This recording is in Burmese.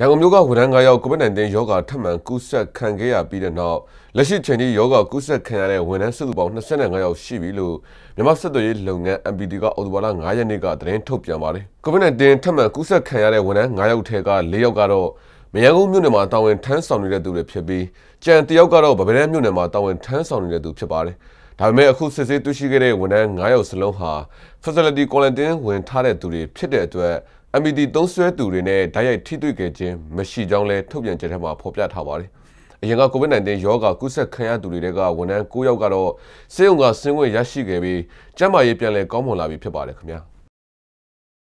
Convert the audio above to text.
ရန်ကုန်မြို့ကဝန်ထမ်း၅ယောက် COVID-19 ရောဂါထပ်မံကူးစက်ခံခဲ့ရပြီးတဲ့နောက်လက်ရှိချိန်ထိရောဂါကူးစက်ခံရတဲ့ဝန်ထမ်းစုစုပေါင်း25ယောက်ရှိပြီလို့မြန်မာစစ်တပ်ရေးလုပ်ငန်း MPD ကအော်တိုဘာလ9ရက်နေ့ကသတင်းထုတ်ပြန်ပါတယ်။ COVID-19 ထပ်မံကူးစက်ခံရတဲ့ဝန်ထမ်း9ယောက်ထဲက4ယောက်ကတော့ရန်ကုန်မြို့နယ်မှာတာဝန်ထမ်းဆောင်နေတဲ့သူတွေဖြစ်ပြီးကြံတယောက်ကတော့ဗပဒန်းမြို့နယ်မှာတာဝန်ထမ်းဆောင်နေတဲ့သူဖြစ်ပါတယ်။ဒါပေမဲ့အခုစစ်ဆေးတွေ့ရှိခဲ့တဲ့ဝန်ထမ်း9ယောက်စလုံးဟာ facility quarantine ဝင်ထားတဲ့သူတွေဖြစ်တဲ့အတွက် MPD သုံးဆွဲသူတွေနဲ့ဓာတ်ရိုက်ထိတွေ့ခဲ့ခြင်းမရှိကြောင်းလည်းထုတ်ပြန်ကြေညာမှာဖော်ပြထားပါတယ်။အရင်က COVID-19 ရောဂါကူးစက်ခံရသူတွေကဝန်ထမ်း9ယောက်ကတော့စေုံကဆင်းဝင်ရရှိခဲ့ပြီးကျန်းမာရေးပြန်လည်ကောင်းမွန်လာပြီဖြစ်ပါတယ်ခင်ဗျာ။